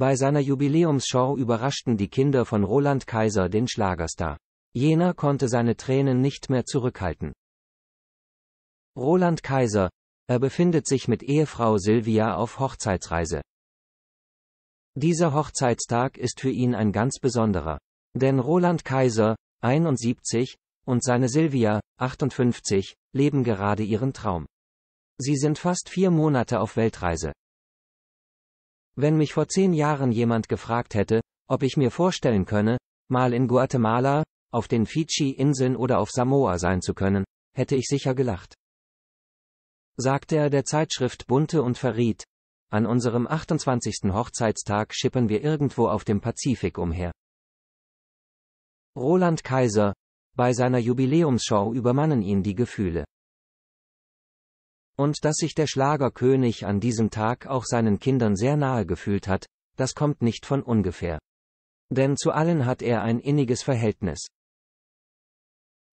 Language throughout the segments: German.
Bei seiner Jubiläumsshow überraschten die Kinder von Roland Kaiser den Schlagerstar. Jener konnte seine Tränen nicht mehr zurückhalten. Roland Kaiser, er befindet sich mit Ehefrau Silvia auf Hochzeitsreise. Dieser Hochzeitstag ist für ihn ein ganz besonderer. Denn Roland Kaiser, 71, und seine Silvia, 58, leben gerade ihren Traum. Sie sind fast vier Monate auf Weltreise. Wenn mich vor zehn Jahren jemand gefragt hätte, ob ich mir vorstellen könne, mal in Guatemala, auf den Fidschi-Inseln oder auf Samoa sein zu können, hätte ich sicher gelacht. Sagt er der Zeitschrift Bunte und verriet, an unserem 28. Hochzeitstag schippen wir irgendwo auf dem Pazifik umher. Roland Kaiser, bei seiner Jubiläumsshow übermannen ihn die Gefühle. Und dass sich der Schlagerkönig an diesem Tag auch seinen Kindern sehr nahe gefühlt hat, das kommt nicht von ungefähr. Denn zu allen hat er ein inniges Verhältnis.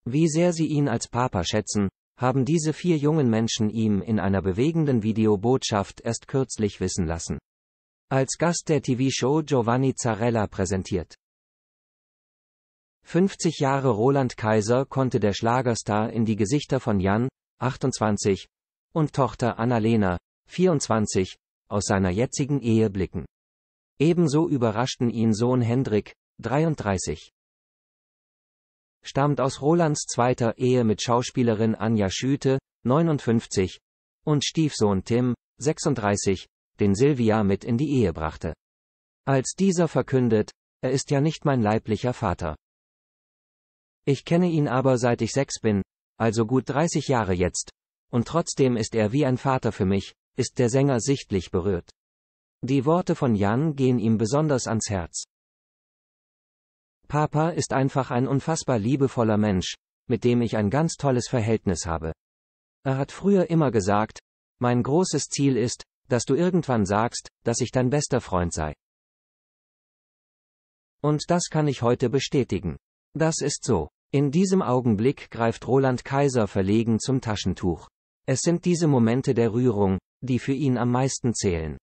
Wie sehr sie ihn als Papa schätzen, haben diese vier jungen Menschen ihm in einer bewegenden Videobotschaft erst kürzlich wissen lassen. Als Gast der TV-Show Giovanni Zarella präsentiert. 50 Jahre Roland Kaiser konnte der Schlagerstar in die Gesichter von Jan, 28, und Tochter Annalena, 24, aus seiner jetzigen Ehe blicken. Ebenso überraschten ihn Sohn Hendrik, 33. Stammt aus Rolands zweiter Ehe mit Schauspielerin Anja Schüte, 59, und Stiefsohn Tim, 36, den Silvia mit in die Ehe brachte. Als dieser verkündet, er ist ja nicht mein leiblicher Vater. Ich kenne ihn aber seit ich sechs bin, also gut 30 Jahre jetzt, und trotzdem ist er wie ein Vater für mich, ist der Sänger sichtlich berührt. Die Worte von Jan gehen ihm besonders ans Herz. Papa ist einfach ein unfassbar liebevoller Mensch, mit dem ich ein ganz tolles Verhältnis habe. Er hat früher immer gesagt, mein großes Ziel ist, dass du irgendwann sagst, dass ich dein bester Freund sei. Und das kann ich heute bestätigen. Das ist so. In diesem Augenblick greift Roland Kaiser verlegen zum Taschentuch. Es sind diese Momente der Rührung, die für ihn am meisten zählen.